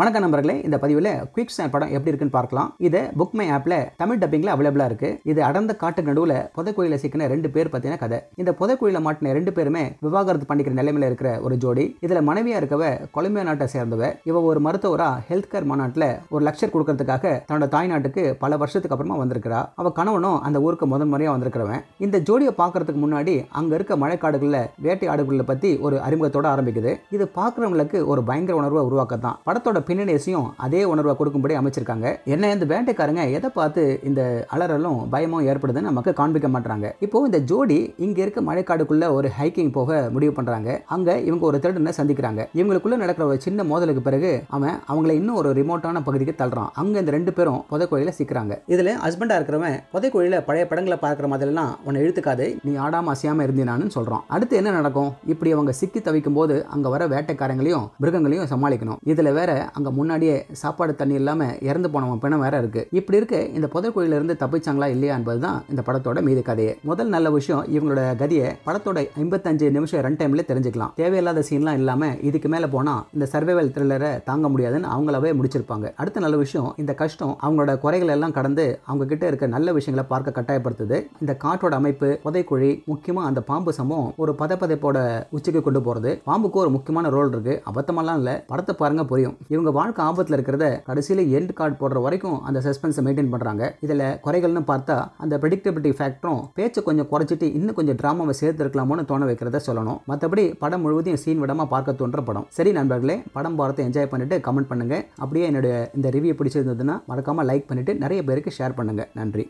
வணக்கம் நண்பர்களே இந்த பதிவில் குயிக் ஸ்னாப் படம் எப்படி இருக்குன்னு பார்க்கலாம் இது புக் மை ஆப்பில் தமிழ் டப்பிங்கில் அவைலபிளாக இருக்குது இது அடர்ந்த காட்டுக்கு நடுவில் புதைக்குயில சிக்கின ரெண்டு பேர் பார்த்தீங்கன்னா கதை இந்த புதைக்குயில மாட்டின ரெண்டு பேருமே விவாகரத்து பண்ணிக்கிற நிலைமையில் இருக்கிற ஒரு ஜோடி இதில் மனைவியாக இருக்கவ கொலம்பியா நாட்டை சேர்ந்தவ இவ ஒரு மருத்துவராக ஹெல்த் கேர் மாநாட்டில் ஒரு லெக்சர் கொடுக்கறதுக்காக தன்னோட தாய்நாட்டுக்கு பல வருஷத்துக்கு அப்புறமா வந்திருக்கிறா அவள் கணவனும் அந்த ஊருக்கு முதன் முறையாக வந்திருக்கிறவன் இந்த ஜோடியை பார்க்கறதுக்கு முன்னாடி அங்கே இருக்க மழைக்காடுகளில் வேட்டை பற்றி ஒரு அறிமுகத்தோடு ஆரம்பிக்குது இது பார்க்குறவங்களுக்கு ஒரு பயங்கர உணர்வை உருவாக்கத்தான் படத்தோட பின்னணியையும் அதே உணர்வை கொடுக்கும்படி அமைச்சிருக்காங்க என்ன இந்த வேட்டைக்காரங்க எதை பார்த்து இந்த அலறலும் பயமும் ஏற்படுதுன்னு நமக்கு காண்பிக்க மாட்டாங்க இப்போ இந்த ஜோடி இங்க இருக்க மழைக்காடுக்குள்ள ஒரு ஹைக்கிங் போக முடிவு பண்றாங்க அங்க இவங்க ஒரு திருடனை சந்திக்கிறாங்க இவங்களுக்குள்ள நடக்கிற ஒரு சின்ன மோதலுக்கு பிறகு அவன் அவங்களை இன்னும் ஒரு ரிமோட்டான பகுதிக்கு தள்ளுறான் அங்க இந்த ரெண்டு பேரும் புதைக்கோயில சிக்கிறாங்க இதுல ஹஸ்பண்டா இருக்கிறவன் புதைக்கோயில பழைய படங்களை பார்க்குற எல்லாம் உன்னை இழுத்துக்காது நீ ஆடாம அசையாம இருந்தீனான்னு சொல்றான் அடுத்து என்ன நடக்கும் இப்படி அவங்க சிக்கி தவிக்கும் போது அங்க வர வேட்டைக்காரங்களையும் மிருகங்களையும் சமாளிக்கணும் இதுல வேற அங்கே முன்னாடியே சாப்பாடு தண்ணி இல்லாமல் இறந்து போனவன் பிணம் வேற இருக்குது இப்படி இருக்க இந்த கோயிலிருந்து தப்பிச்சாங்களா இல்லையா என்பது தான் இந்த படத்தோட மீது கதையே முதல் நல்ல விஷயம் இவங்களோட கதையை படத்தோட ஐம்பத்தஞ்சு நிமிஷம் ரன் டைம்ல தெரிஞ்சுக்கலாம் தேவையில்லாத சீன்லாம் இல்லாமல் இதுக்கு மேலே போனால் இந்த சர்வைவல் த்ரில்லரை தாங்க முடியாதுன்னு அவங்களாவே முடிச்சிருப்பாங்க அடுத்த நல்ல விஷயம் இந்த கஷ்டம் அவங்களோட குறைகள் எல்லாம் கடந்து அவங்க கிட்ட இருக்க நல்ல விஷயங்களை பார்க்க கட்டாயப்படுத்துது இந்த காற்றோட அமைப்பு புதைக்குழி முக்கியமாக அந்த பாம்பு சமம் ஒரு பதப்பதைப்போட உச்சிக்கு கொண்டு போகிறது பாம்புக்கு ஒரு முக்கியமான ரோல் இருக்குது அபத்தமெல்லாம் இல்லை படத்தை பாருங்க புரியும் இவங்க வாழ்க்கை ஆபத்தில் இருக்கிறத கடைசியில் எண்ட் கார்டு போடுற வரைக்கும் அந்த சஸ்பென்ஸை மெயின்டைன் பண்ணுறாங்க இதில் குறைகள்னு பார்த்தா அந்த ப்ரெடிக்டபிலிட்டி ஃபேக்டரும் பேச்சை கொஞ்சம் குறைச்சிட்டு இன்னும் கொஞ்சம் ட்ராமாவை சேர்த்துருக்கலாமோன்னு தோண வைக்கிறத சொல்லணும் மற்றபடி படம் முழுவதும் சீன் விடாமல் பார்க்க தோன்ற படம் சரி நண்பர்களே படம் பார்த்து என்ஜாய் பண்ணிட்டு கமெண்ட் பண்ணுங்கள் அப்படியே என்னுடைய இந்த ரிவ்யூ பிடிச்சிருந்ததுன்னா மறக்காமல் லைக் பண்ணிவிட்டு நிறைய பேருக்கு ஷேர் பண்ணுங்கள் நன்றி